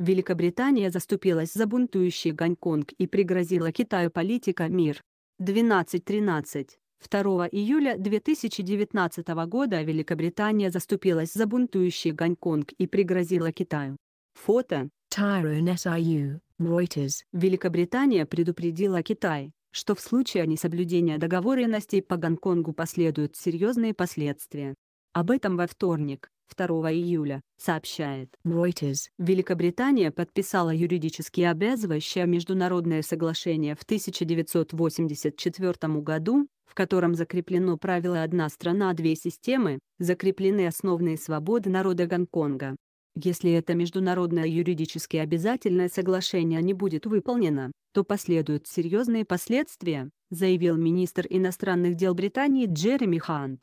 Великобритания заступилась за бунтующий Гонконг и пригрозила Китаю политика «Мир». 12.13. 2 июля 2019 года Великобритания заступилась за бунтующий Гонконг и пригрозила Китаю. Фото. Tyrone SIU, Reuters. Великобритания предупредила Китай, что в случае несоблюдения договоренностей по Гонконгу последуют серьезные последствия. Об этом во вторник, 2 июля, сообщает Reuters. Великобритания подписала юридически обязывающее международное соглашение в 1984 году, в котором закреплено правило «одна страна, две системы», закреплены основные свободы народа Гонконга. Если это международное юридически обязательное соглашение не будет выполнено, то последуют серьезные последствия, заявил министр иностранных дел Британии Джереми Хант.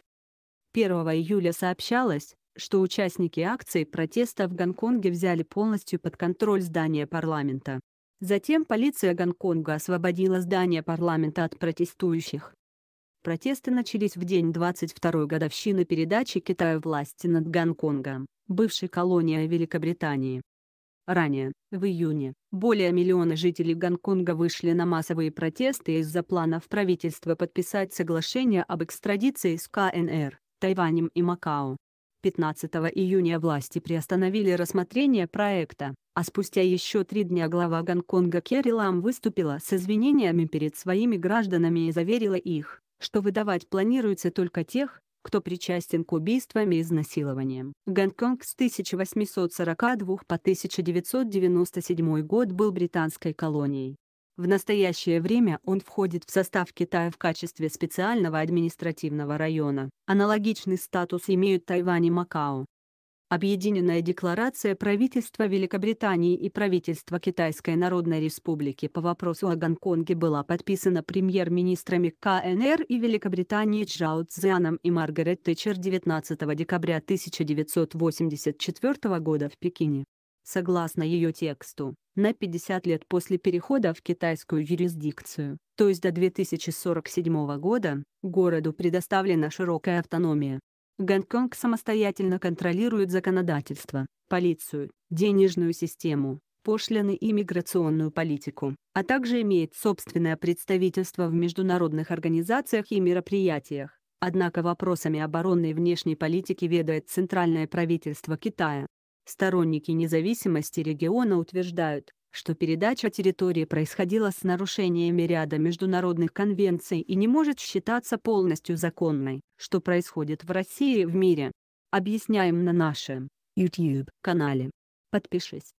1 июля сообщалось, что участники акции протеста в Гонконге взяли полностью под контроль здание парламента. Затем полиция Гонконга освободила здание парламента от протестующих. Протесты начались в день 22-й годовщины передачи Китаю власти над Гонконгом, бывшей колонией Великобритании. Ранее, в июне, более миллиона жителей Гонконга вышли на массовые протесты из-за планов правительства подписать соглашение об экстрадиции с КНР, Тайванем и Макао. 15 июня власти приостановили рассмотрение проекта, а спустя еще три дня глава Гонконга Керри Лам выступила с извинениями перед своими гражданами и заверила их, что выдавать планируется только тех, кто причастен к убийствам и изнасилованиям. Гонконг с 1842 по 1997 год был британской колонией. В настоящее время он входит в состав Китая в качестве специального административного района. Аналогичный статус имеют Тайвань и Макао. Объединенная декларация правительства Великобритании и правительства Китайской Народной Республики по вопросу о Гонконге была подписана премьер-министрами КНР и Великобритании Чжао Цзианом и Маргарет Тэтчер 19 декабря 1984 года в Пекине. Согласно ее тексту, на 50 лет после перехода в китайскую юрисдикцию, то есть до 2047 года, городу предоставлена широкая автономия. Гонконг самостоятельно контролирует законодательство, полицию, денежную систему, пошлины и миграционную политику, а также имеет собственное представительство в международных организациях и мероприятиях. Однако вопросами оборонной и внешней политики ведает Центральное правительство Китая. Сторонники независимости региона утверждают, что передача территории происходила с нарушениями ряда международных конвенций и не может считаться полностью законной, что происходит в России и в мире. Объясняем на нашем YouTube-канале. Подпишись.